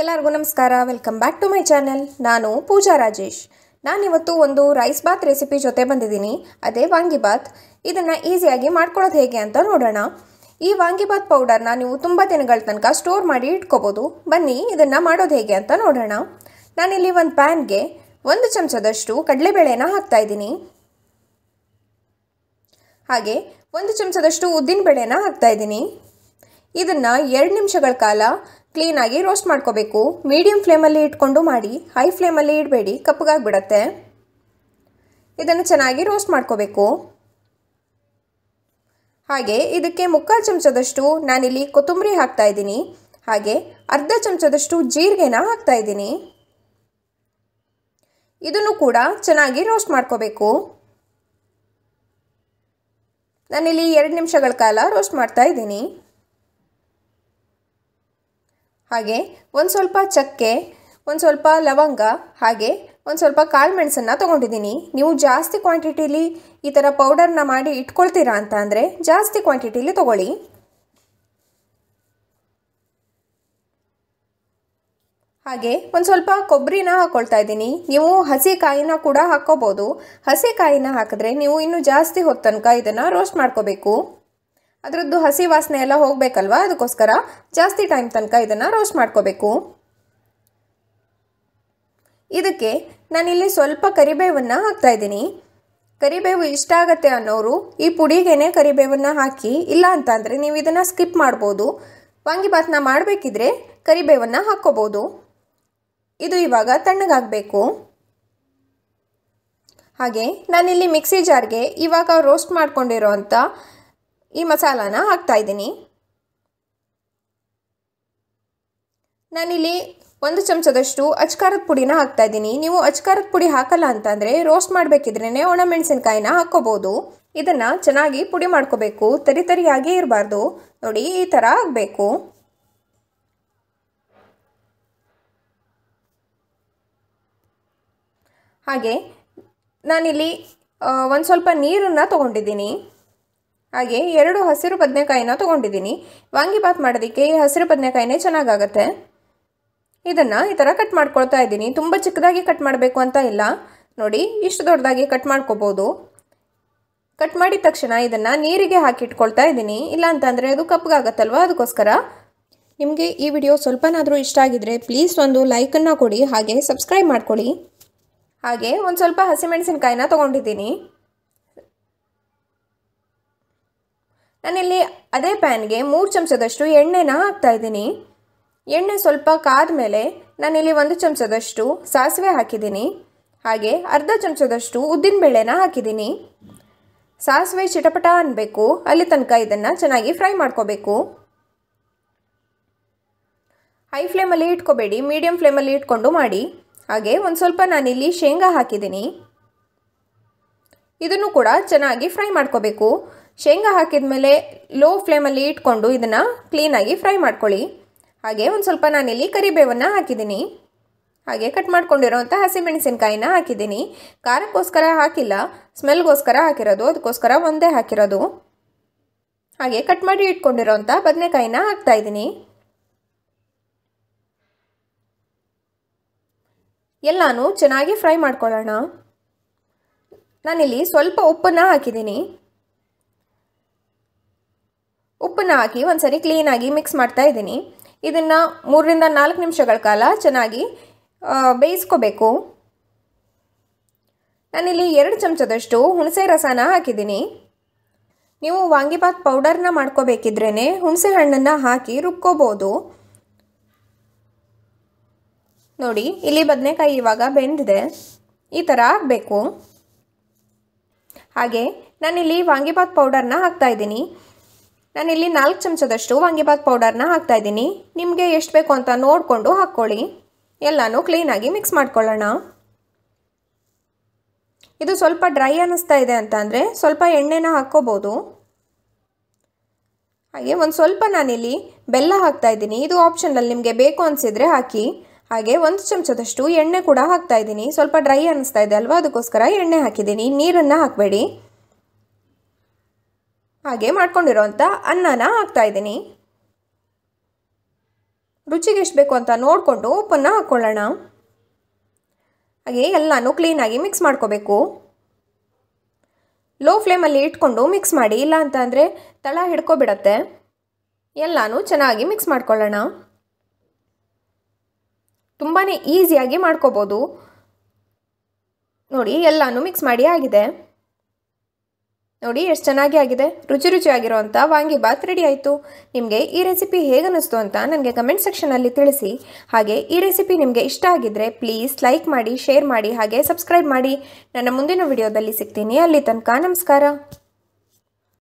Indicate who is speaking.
Speaker 1: ಎಲ್ಲರಿಗೂ ನಮಸ್ಕಾರ welcome back to my channel ನಾನು ಪೂಜಾ ರಾಜೇಶ್ ನಾನಿವತ್ತು ಒಂದು ರೈಸ್ ಬಾತ್ ರೆಸಿಪಿ ಜೊತೆ ಬಂದಿದ್ದೀನಿ ಅದೇ ವಾಂಗಿಬಾತ್ ಇದನ್ನು ಈಸಿಯಾಗಿ ಮಾಡ್ಕೊಳ್ಳೋದು ಹೇಗೆ ಅಂತ ನೋಡೋಣ ಈ ವಾಂಗಿಬಾತ್ ಪೌಡರ್ನ ನೀವು ತುಂಬ ದಿನಗಳ ತನಕ ಸ್ಟೋರ್ ಮಾಡಿ ಇಟ್ಕೋಬೋದು ಬನ್ನಿ ಇದನ್ನು ಮಾಡೋದು ಹೇಗೆ ಅಂತ ನೋಡೋಣ ನಾನಿಲ್ಲಿ ಒಂದು ಪ್ಯಾನ್ಗೆ ಒಂದು ಚಮಚದಷ್ಟು ಕಡಲೆಬೇಳೆನ ಹಾಕ್ತಾಯಿದ್ದೀನಿ ಹಾಗೆ ಒಂದು ಚಮಚದಷ್ಟು ಉದ್ದಿನ ಬೇಳೆನ ಹಾಕ್ತಾಯಿದ್ದೀನಿ ಇದನ್ನು ಎರಡು ನಿಮಿಷಗಳ ಕಾಲ ಕ್ಲೀನಾಗಿ ರೋಸ್ಟ್ ಮಾಡ್ಕೋಬೇಕು ಮೀಡಿಯಂ ಫ್ಲೇಮಲ್ಲಿ ಇಟ್ಕೊಂಡು ಮಾಡಿ ಹೈ ಫ್ಲೇಮಲ್ಲಿ ಇಡಬೇಡಿ ಕಪ್ಪಗಾಗ್ಬಿಡತ್ತೆ ಇದನ್ನು ಚೆನ್ನಾಗಿ ರೋಸ್ಟ್ ಮಾಡ್ಕೋಬೇಕು ಹಾಗೆ ಇದಕ್ಕೆ ಮುಕ್ಕಾಲು ಚಮಚದಷ್ಟು ನಾನಿಲ್ಲಿ ಕೊತ್ತಂಬರಿ ಹಾಕ್ತಾ ಇದ್ದೀನಿ ಹಾಗೆ ಅರ್ಧ ಚಮಚದಷ್ಟು ಜೀರಿಗೆನ ಹಾಕ್ತಾ ಇದ್ದೀನಿ ಇದನ್ನು ಕೂಡ ಚೆನ್ನಾಗಿ ರೋಸ್ಟ್ ಮಾಡ್ಕೋಬೇಕು ನಾನಿಲ್ಲಿ ಎರಡು ನಿಮಿಷಗಳ ಕಾಲ ರೋಸ್ಟ್ ಮಾಡ್ತಾ ಇದ್ದೀನಿ ಹಾಗೆ ಒಂದು ಸ್ವಲ್ಪ ಚಕ್ಕೆ ಒಂದು ಸ್ವಲ್ಪ ಲವಂಗ ಹಾಗೆ ಒಂದು ಸ್ವಲ್ಪ ಕಾಳು ಮೆಣಸನ್ನು ತೊಗೊಂಡಿದ್ದೀನಿ ನೀವು ಜಾಸ್ತಿ ಕ್ವಾಂಟಿಟಿಲಿ ಈ ಥರ ಪೌಡರ್ನ ಮಾಡಿ ಇಟ್ಕೊಳ್ತೀರಾ ಅಂತ ಅಂದರೆ ಜಾಸ್ತಿ ಕ್ವಾಂಟಿಟಿಲಿ ತೊಗೊಳ್ಳಿ ಹಾಗೆ ಒಂದು ಸ್ವಲ್ಪ ಕೊಬ್ಬರಿನ ಹಾಕ್ಕೊಳ್ತಾ ಇದ್ದೀನಿ ನೀವು ಹಸಿ ಕಾಯಿನ ಕೂಡ ಹಾಕ್ಕೋಬೋದು ಹಸಿ ಕಾಯಿನ ಹಾಕಿದ್ರೆ ನೀವು ಇನ್ನೂ ಜಾಸ್ತಿ ಹೊತ್ತು ತನಕ ಇದನ್ನು ರೋಸ್ಟ್ ಮಾಡ್ಕೋಬೇಕು ಅದರದ್ದು ಹಸಿ ವಾಸನೆ ಎಲ್ಲ ಹೋಗಬೇಕಲ್ವಾ ಅದಕ್ಕೋಸ್ಕರ ಜಾಸ್ತಿ ಟೈಮ್ ತನಕ ಇದನ್ನು ರೋಸ್ಟ್ ಮಾಡ್ಕೋಬೇಕು ಇದಕ್ಕೆ ನಾನಿಲ್ಲಿ ಸ್ವಲ್ಪ ಕರಿಬೇವನ್ನು ಹಾಕ್ತಾಯಿದ್ದೀನಿ ಕರಿಬೇವು ಇಷ್ಟ ಆಗುತ್ತೆ ಅನ್ನೋರು ಈ ಪುಡಿಗೆನೆ ಕರಿಬೇವನ್ನು ಹಾಕಿ ಇಲ್ಲ ಅಂತಂದರೆ ನೀವು ಇದನ್ನು ಸ್ಕಿಪ್ ಮಾಡ್ಬೋದು ವಾಂಗಿಬಾತ್ನ ಮಾಡಬೇಕಿದ್ರೆ ಕರಿಬೇವನ್ನು ಹಾಕ್ಕೋಬೋದು ಇದು ಇವಾಗ ತಣ್ಣಗಾಗಬೇಕು ಹಾಗೆ ನಾನಿಲ್ಲಿ ಮಿಕ್ಸಿ ಜಾರ್ಗೆ ಇವಾಗ ರೋಸ್ಟ್ ಮಾಡ್ಕೊಂಡಿರೋ ಅಂಥ ಈ ಮಸಾಲಾನ ಇದ್ದೀನಿ ನಾನಿಲ್ಲಿ ಒಂದು ಚಮಚದಷ್ಟು ಅಚ್ಕಾರದ ಪುಡಿನ ಇದ್ದೀನಿ ನೀವು ಅಚ್ಕಾರದ ಪುಡಿ ಹಾಕಲ್ಲ ಅಂತಂದರೆ ರೋಸ್ಟ್ ಮಾಡಬೇಕಿದ್ರೇ ಒಣಮೆಣಸಿನ್ಕಾಯಿನ ಹಾಕ್ಕೋಬೋದು ಇದನ್ನು ಚೆನ್ನಾಗಿ ಪುಡಿ ಮಾಡ್ಕೋಬೇಕು ತರಿ ತರಿಯಾಗೇ ಇರಬಾರ್ದು ನೋಡಿ ಈ ಥರ ಆಗಬೇಕು ಹಾಗೆ ನಾನಿಲ್ಲಿ ಒಂದು ಸ್ವಲ್ಪ ನೀರನ್ನು ತೊಗೊಂಡಿದ್ದೀನಿ ಹಾಗೆ ಎರಡು ಹಸಿರು ಬದನೆಕಾಯಿನ ತೊಗೊಂಡಿದ್ದೀನಿ ವಾಂಗಿಬಾತ್ ಮಾಡೋದಕ್ಕೆ ಈ ಹಸಿರು ಬದನೆಕಾಯಿನೇ ಚೆನ್ನಾಗಾಗತ್ತೆ ಇದನ್ನು ಈ ಥರ ಕಟ್ ಮಾಡ್ಕೊಳ್ತಾ ಇದ್ದೀನಿ ತುಂಬ ಚಿಕ್ಕದಾಗಿ ಕಟ್ ಮಾಡಬೇಕು ಅಂತ ಇಲ್ಲ ನೋಡಿ ಇಷ್ಟು ದೊಡ್ಡದಾಗಿ ಕಟ್ ಮಾಡ್ಕೋಬೋದು ಕಟ್ ಮಾಡಿದ ತಕ್ಷಣ ಇದನ್ನು ನೀರಿಗೆ ಹಾಕಿಟ್ಕೊಳ್ತಾ ಇದ್ದೀನಿ ಇಲ್ಲ ಅದು ಕಪ್ಪಗಾಗತ್ತಲ್ವ ಅದಕ್ಕೋಸ್ಕರ ನಿಮಗೆ ಈ ವಿಡಿಯೋ ಸ್ವಲ್ಪನಾದರೂ ಇಷ್ಟ ಆಗಿದ್ದರೆ ಪ್ಲೀಸ್ ಒಂದು ಲೈಕನ್ನು ಕೊಡಿ ಹಾಗೆ ಸಬ್ಸ್ಕ್ರೈಬ್ ಮಾಡ್ಕೊಳ್ಳಿ ಹಾಗೆ ಒಂದು ಸ್ವಲ್ಪ ಹಸಿಮೆಣಸಿನಕಾಯಿನ ತೊಗೊಂಡಿದ್ದೀನಿ ನಾನಿಲ್ಲಿ ಅದೇ ಪ್ಯಾನ್ಗೆ ಮೂರು ಚಮಚದಷ್ಟು ಎಣ್ಣೆನ ಇದ್ದೀನಿ ಎಣ್ಣೆ ಸ್ವಲ್ಪ ಕಾದ ಮೇಲೆ ನಾನಿಲ್ಲಿ ಒಂದು ಚಮಚದಷ್ಟು ಸಾಸಿವೆ ಹಾಕಿದ್ದೀನಿ ಹಾಗೆ ಅರ್ಧ ಚಮಚದಷ್ಟು ಉದ್ದಿನಬೇಳೆನ ಹಾಕಿದ್ದೀನಿ ಸಾಸಿವೆ ಚಿಟಪಟ ಅನ್ನಬೇಕು ಅಲ್ಲಿ ತನಕ ಇದನ್ನು ಚೆನ್ನಾಗಿ ಫ್ರೈ ಮಾಡ್ಕೋಬೇಕು ಹೈ ಫ್ಲೇಮಲ್ಲಿ ಇಟ್ಕೋಬೇಡಿ ಮೀಡಿಯಮ್ ಫ್ಲೇಮಲ್ಲಿ ಇಟ್ಕೊಂಡು ಮಾಡಿ ಹಾಗೆ ಒಂದು ಸ್ವಲ್ಪ ನಾನಿಲ್ಲಿ ಶೇಂಗಾ ಹಾಕಿದ್ದೀನಿ ಇದನ್ನು ಕೂಡ ಚೆನ್ನಾಗಿ ಫ್ರೈ ಮಾಡ್ಕೋಬೇಕು ಶೇಂಗಾ ಹಾಕಿದ ಮೇಲೆ ಲೋ ಫ್ಲೇಮಲ್ಲಿ ಇಟ್ಕೊಂಡು ಇದನ್ನು ಕ್ಲೀನಾಗಿ ಫ್ರೈ ಮಾಡ್ಕೊಳ್ಳಿ ಹಾಗೆ ಒಂದು ಸ್ವಲ್ಪ ನಾನಿಲ್ಲಿ ಕರಿಬೇವನ್ನು ಹಾಕಿದ್ದೀನಿ ಹಾಗೆ ಕಟ್ ಮಾಡ್ಕೊಂಡಿರೋಂಥ ಹಸಿಮೆಣಸಿನ್ಕಾಯಿನ ಹಾಕಿದ್ದೀನಿ ಖಾರಕ್ಕೋಸ್ಕರ ಹಾಕಿಲ್ಲ ಸ್ಮೆಲ್ಗೋಸ್ಕರ ಹಾಕಿರೋದು ಅದಕ್ಕೋಸ್ಕರ ಒಂದೇ ಹಾಕಿರೋದು ಹಾಗೆ ಕಟ್ ಮಾಡಿ ಇಟ್ಕೊಂಡಿರೋಂಥ ಬದನೆಕಾಯಿನ ಹಾಕ್ತಾಯಿದ್ದೀನಿ ಎಲ್ಲಾನು ಚೆನ್ನಾಗಿ ಫ್ರೈ ಮಾಡ್ಕೊಳ್ಳೋಣ ನಾನಿಲ್ಲಿ ಸ್ವಲ್ಪ ಉಪ್ಪನ್ನು ಹಾಕಿದ್ದೀನಿ ಉಪ್ಪನ್ನು ಹಾಕಿ ಒಂದು ಸರಿ ಕ್ಲೀನಾಗಿ ಮಿಕ್ಸ್ ಮಾಡ್ತಾ ಇದ್ದೀನಿ ಇದನ್ನು ಮೂರರಿಂದ ನಾಲ್ಕು ನಿಮಿಷಗಳ ಕಾಲ ಚೆನ್ನಾಗಿ ಬೇಯಿಸ್ಕೋಬೇಕು ನಾನಿಲ್ಲಿ ಎರಡು ಚಮಚದಷ್ಟು ಹುಣಸೆ ರಸನ ಹಾಕಿದ್ದೀನಿ ನೀವು ವಾಂಗಿಬಾತ್ ಪೌಡರ್ನ ಮಾಡ್ಕೋಬೇಕಿದ್ರೇ ಹುಣಸೆ ಹಣ್ಣನ್ನು ಹಾಕಿ ರುಬ್ಕೋಬೋದು ನೋಡಿ ಇಲ್ಲಿ ಬದನೆಕಾಯಿ ಇವಾಗ ಬೆಂದಿದೆ ಈ ಥರ ಆಗಬೇಕು ಹಾಗೆ ನಾನಿಲ್ಲಿ ವಾಂಗಿಬಾತ್ ಪೌಡರ್ನ ಇದ್ದೀನಿ ನಾನಿಲ್ಲಿ ನಾಲ್ಕು ಚಮಚದಷ್ಟು ವಾಂಗಿಬಾತ್ ಪೌಡರ್ನ ಇದ್ದೀನಿ ನಿಮಗೆ ಎಷ್ಟು ಬೇಕು ಅಂತ ನೋಡಿಕೊಂಡು ಹಾಕ್ಕೊಳ್ಳಿ ಎಲ್ಲನೂ ಕ್ಲೀನಾಗಿ ಮಿಕ್ಸ್ ಮಾಡ್ಕೊಳ್ಳೋಣ ಇದು ಸ್ವಲ್ಪ ಡ್ರೈ ಅನ್ನಿಸ್ತಾ ಇದೆ ಅಂತ ಅಂದರೆ ಸ್ವಲ್ಪ ಎಣ್ಣೆನ ಹಾಕ್ಕೋಬೋದು ಹಾಗೆ ಒಂದು ಸ್ವಲ್ಪ ನಾನಿಲ್ಲಿ ಬೆಲ್ಲ ಹಾಕ್ತಾ ಇದ್ದೀನಿ ಇದು ಆಪ್ಷನಲ್ಲಿ ನಿಮಗೆ ಬೇಕು ಅನಿಸಿದರೆ ಹಾಕಿ ಹಾಗೆ ಒಂದು ಚಮಚದಷ್ಟು ಎಣ್ಣೆ ಕೂಡ ಹಾಕ್ತಾ ಇದ್ದೀನಿ ಸ್ವಲ್ಪ ಡ್ರೈ ಅನ್ನಿಸ್ತಾ ಇದೆ ಅಲ್ವಾ ಅದಕ್ಕೋಸ್ಕರ ಎಣ್ಣೆ ಹಾಕಿದ್ದೀನಿ ನೀರನ್ನು ಹಾಕಬೇಡಿ ಹಾಗೆ ಮಾಡ್ಕೊಂಡಿರೋವಂಥ ಅನ್ನನ ಹಾಕ್ತಾಯಿದ್ದೀನಿ ರುಚಿಗೆ ಎಷ್ಟು ಬೇಕು ಅಂತ ನೋಡಿಕೊಂಡು ಉಪ್ಪನ್ನು ಹಾಕ್ಕೊಳ್ಳೋಣ ಹಾಗೆ ಎಲ್ಲನೂ ಕ್ಲೀನಾಗಿ ಮಿಕ್ಸ್ ಮಾಡ್ಕೋಬೇಕು ಲೋ ಫ್ಲೇಮಲ್ಲಿ ಇಟ್ಕೊಂಡು ಮಿಕ್ಸ್ ಮಾಡಿ ಇಲ್ಲ ಅಂತ ಅಂದರೆ ತಳ ಹಿಡ್ಕೊಬಿಡತ್ತೆ ಎಲ್ಲನೂ ಚೆನ್ನಾಗಿ ಮಿಕ್ಸ್ ಮಾಡ್ಕೊಳ್ಳೋಣ ತುಂಬಾ ಈಸಿಯಾಗಿ ಮಾಡ್ಕೋಬೋದು ನೋಡಿ ಎಲ್ಲನೂ ಮಿಕ್ಸ್ ಮಾಡಿ ಆಗಿದೆ ನೋಡಿ ಎಷ್ಟು ಚೆನ್ನಾಗಿ ಆಗಿದೆ ರುಚಿ ವಾಂಗಿ ಬಾತ್ ರೆಡಿ ಆಯಿತು ನಿಮಗೆ ಈ ರೆಸಿಪಿ ಹೇಗನ್ನಿಸ್ತು ಅಂತ ನನಗೆ ಕಮೆಂಟ್ ಸೆಕ್ಷನಲ್ಲಿ ತಿಳಿಸಿ ಹಾಗೆ ಈ ರೆಸಿಪಿ ನಿಮಗೆ ಇಷ್ಟ ಆಗಿದ್ದರೆ ಪ್ಲೀಸ್ ಲೈಕ್ ಮಾಡಿ ಶೇರ್ ಮಾಡಿ ಹಾಗೆ ಸಬ್ಸ್ಕ್ರೈಬ್ ಮಾಡಿ ನನ್ನ ಮುಂದಿನ ವಿಡಿಯೋದಲ್ಲಿ ಸಿಗ್ತೀನಿ ಅಲ್ಲಿ ತನಕ ನಮಸ್ಕಾರ